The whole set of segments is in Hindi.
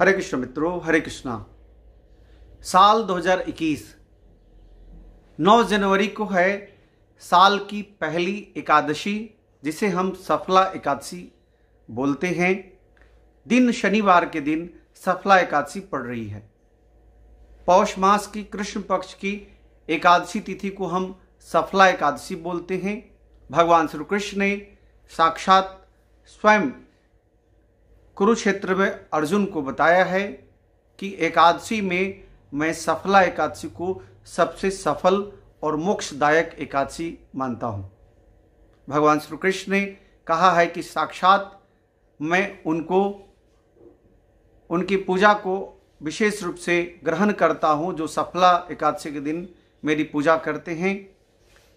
हरे कृष्ण मित्रों हरे कृष्णा साल 2021 9 जनवरी को है साल की पहली एकादशी जिसे हम सफला एकादशी बोलते हैं दिन शनिवार के दिन सफला एकादशी पड़ रही है पौष मास की कृष्ण पक्ष की एकादशी तिथि को हम सफला एकादशी बोलते हैं भगवान श्री कृष्ण ने साक्षात स्वयं कुरुक्षेत्र में अर्जुन को बताया है कि एकादशी में मैं सफला एकादशी को सबसे सफल और मोक्षदायक एकादशी मानता हूँ भगवान श्री कृष्ण ने कहा है कि साक्षात मैं उनको उनकी पूजा को विशेष रूप से ग्रहण करता हूँ जो सफला एकादशी के दिन मेरी पूजा करते हैं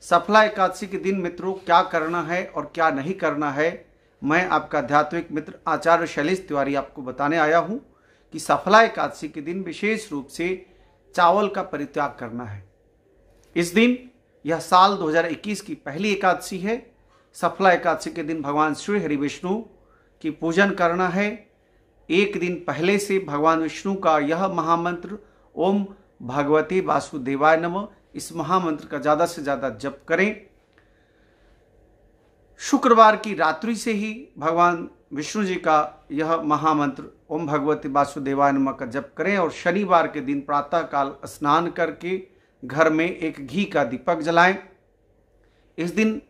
सफला एकादशी के दिन मित्रों क्या करना है और क्या नहीं करना है मैं आपका आध्यात्मिक मित्र आचार्य शैलेश तिवारी आपको बताने आया हूँ कि सफला एकादशी के दिन विशेष रूप से चावल का परित्याग करना है इस दिन यह साल 2021 की पहली एकादशी है सफला एकादशी के दिन भगवान श्री हरि विष्णु की पूजन करना है एक दिन पहले से भगवान विष्णु का यह महामंत्र ओम भगवती वासुदेवाय नम इस महामंत्र का ज़्यादा से ज़्यादा जप करें शुक्रवार की रात्रि से ही भगवान विष्णु जी का यह महामंत्र ओम भगवती वासुदेवाय नम का जप करें और शनिवार के दिन प्रातःकाल स्नान करके घर में एक घी का दीपक जलाएं इस दिन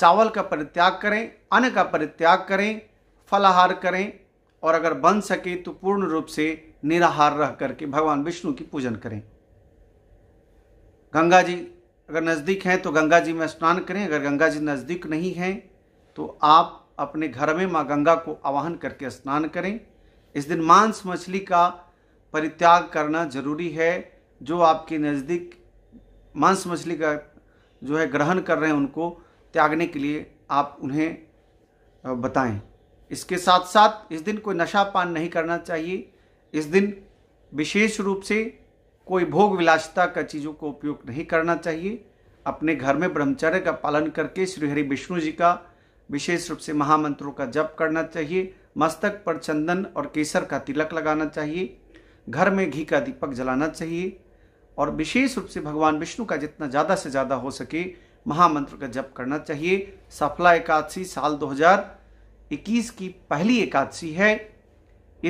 चावल का परित्याग करें अन्न का परित्याग करें फलाहार करें और अगर बन सके तो पूर्ण रूप से निराहार रह करके भगवान विष्णु की पूजन करें गंगा जी अगर नज़दीक हैं तो गंगा जी में स्नान करें अगर गंगा जी नज़दीक नहीं हैं तो आप अपने घर में माँ गंगा को आवाहन करके स्नान करें इस दिन मांस मछली का परित्याग करना जरूरी है जो आपके नज़दीक मांस मछली का जो है ग्रहण कर रहे हैं उनको त्यागने के लिए आप उन्हें बताएं इसके साथ साथ इस दिन कोई नशा पान नहीं करना चाहिए इस दिन विशेष रूप से कोई भोग विलासिता का चीज़ों को उपयोग नहीं करना चाहिए अपने घर में ब्रह्मचर्य का पालन करके श्री हरि विष्णु जी का विशेष रूप से महामंत्रों का जप करना चाहिए मस्तक पर चंदन और केसर का तिलक लगाना चाहिए घर में घी का दीपक जलाना चाहिए और विशेष रूप से भगवान विष्णु का जितना ज़्यादा से ज़्यादा हो सके महामंत्र का जप करना चाहिए सफला एकादशी साल 2021 की पहली एकादशी है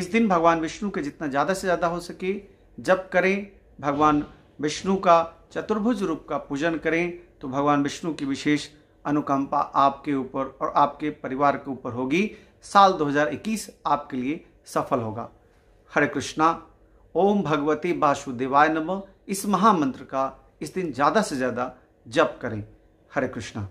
इस दिन भगवान विष्णु के जितना ज़्यादा से ज़्यादा हो सके जप करें भगवान विष्णु का चतुर्भुज रूप का पूजन करें तो भगवान विष्णु की विशेष अनुकंपा आपके ऊपर और आपके परिवार के ऊपर होगी साल 2021 आपके लिए सफल होगा हरे कृष्णा ओम भगवती वासुदेवाय नमः इस महामंत्र का इस दिन ज़्यादा से ज़्यादा जप करें हरे कृष्णा